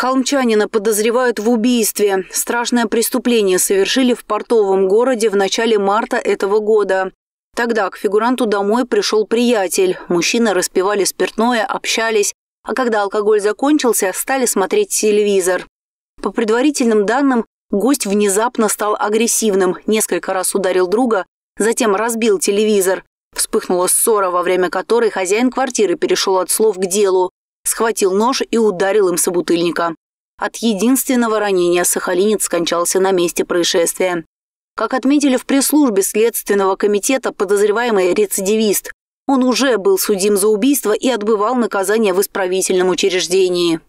Холмчанина подозревают в убийстве. Страшное преступление совершили в портовом городе в начале марта этого года. Тогда к фигуранту домой пришел приятель. Мужчины распивали спиртное, общались, а когда алкоголь закончился, стали смотреть телевизор. По предварительным данным, гость внезапно стал агрессивным, несколько раз ударил друга, затем разбил телевизор. Вспыхнула ссора, во время которой хозяин квартиры перешел от слов к делу схватил нож и ударил им собутыльника. От единственного ранения сахалинец скончался на месте происшествия. Как отметили в пресс-службе Следственного комитета, подозреваемый рецидивист. Он уже был судим за убийство и отбывал наказание в исправительном учреждении.